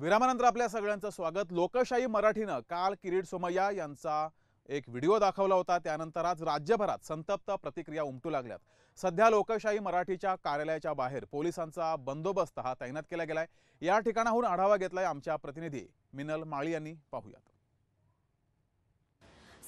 विरामानंतर आपल्या सगळ्यांचं स्वागत लोकशाही मराठीनं काल किरीट सोमय्या यांचा एक व्हिडिओ दाखवला होता त्यानंतर आज राज्यभरात संतप्त प्रतिक्रिया उमटू लागल्यात सध्या लोकशाही मराठीच्या कार्यालयाच्या बाहेर पोलिसांचा बंदोबस्त हा तैनात केला गेलाय या ठिकाणाहून आढावा घेतलाय आमच्या प्रतिनिधी मिनल माळी यांनी पाहूयात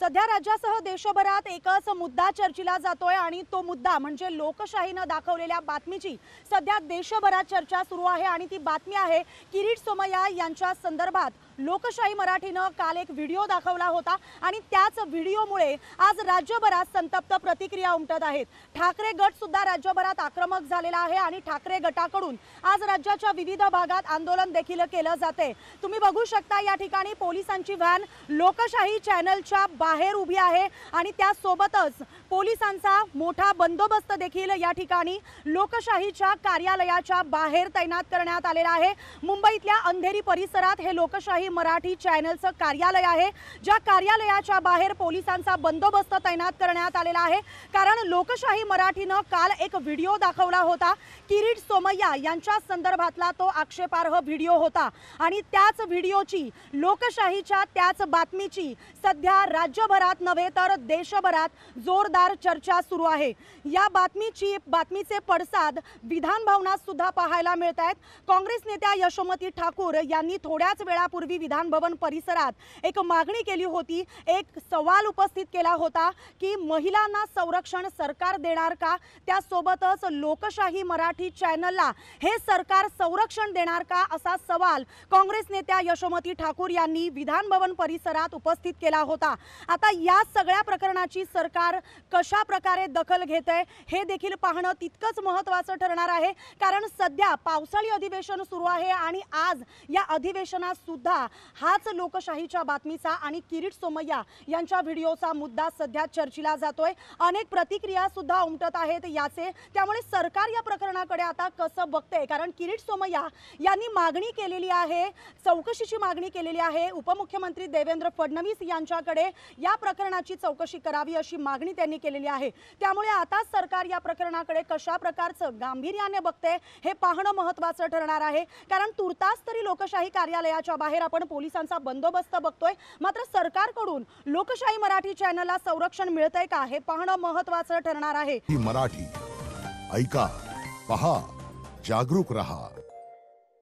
सध्या राज्यासह देशभरात एकच मुद्दा चर्चेला जातोय आणि तो मुद्दा म्हणजे लोकशाहीनं दाखवलेल्या बातमीची सध्या देशभरात चर्चा सुरू आहे आणि ती बातमी आहे किरीट सोमय्या यांच्या संदर्भात लोकशाही मराठीनं काल एक व्हिडिओ दाखवला होता आणि त्याच व्हिडिओमुळे आज राज्यभरात संतप्त प्रतिक्रिया उमटत आहेत ठाकरे गट सुद्धा राज्यभरात आक्रमक झालेला आहे आणि ठाकरे गटाकडून आज राज्याच्या विविध भागात आंदोलन देखील केलं जाते तुम्ही बघू शकता या ठिकाणी पोलिसांची व्हॅन लोकशाही चॅनलच्या बाहेर उभी आहे आणि त्यासोबतच पोलिसांचा मोठा बंदोबस्त देखील या ठिकाणी लोकशाहीच्या कार्यालयाच्या बाहेर तैनात करण्यात आलेला आहे मुंबईतल्या अंधेरी परिसरात हे लोकशाही मराठी चॅनलचं कार्यालय आहे ज्या कार्यालयाच्या बाहेर पोलिसांचा बंदोबस्त तैनात करण्यात आलेला आहे कारण लोकशाही मराठीनं काल एक व्हिडिओ दाखवला होता किरीट सोमय्या यांच्या संदर्भातला तो आक्षेपार्ह व्हिडिओ होता आणि त्याच व्हिडिओची लोकशाहीच्या त्याच बातमीची सध्या राज्य राज्यभरात नव्हे तर देशभरात जोरदार चर्चा सुरू आहे या बातमीची बातमीचे पडसाद विधानभवनात सुद्धा पाहायला मिळत आहेत काँग्रेस नेत्या यशोमती ठाकूर यांनी थोड्याच वेळापूर्वी विधानभवन परिसरात एक मागणी केली होती एक सवाल उपस्थित केला होता की महिलांना संरक्षण सरकार देणार का त्यासोबतच लोकशाही मराठी चॅनलला हे सरकार संरक्षण देणार का असा सवाल काँग्रेस नेत्या यशोमती ठाकूर यांनी विधानभवन परिसरात उपस्थित केला होता आता या सगळ्या प्रकरणाची सरकार कशा प्रकारे दखल घेत आहे हे देखील पाहणं तितकंच महत्त्वाचं ठरणार आहे कारण सध्या पावसाळी अधिवेशन सुरू आहे आणि आज या अधिवेशनात सुद्धा हाच लोकशाहीच्या बातमीचा आणि किरीट सोमय्या यांच्या व्हिडिओचा मुद्दा सध्या चर्चेला जातोय अनेक प्रतिक्रिया सुद्धा उमटत आहेत याचे त्यामुळे सरकार या प्रकरणाकडे आता कसं बघतंय कारण किरीट सोमय्या यांनी मागणी केलेली आहे चौकशीची मागणी केलेली आहे उपमुख्यमंत्री देवेंद्र फडणवीस यांच्याकडे या प्रकरणाची चौकशी करावी अशी मागणी त्यांनी केलेली आहे त्यामुळे आताच सरकार या प्रकरणाकडे कशा प्रकारचं गांभीर्याने बघते हे पाहणं महत्त्वाचं ठरणार आहे कारण तुर्तास तरी लोकशाही कार्यालयाच्या बाहेर आपण पोलिसांचा बंदोबस्त बघतोय मात्र सरकारकडून लोकशाही मराठी चॅनलला संरक्षण मिळतंय का हे पाहणं महत्वाचं ठरणार आहे मराठी ऐका पहा जागरूक रहा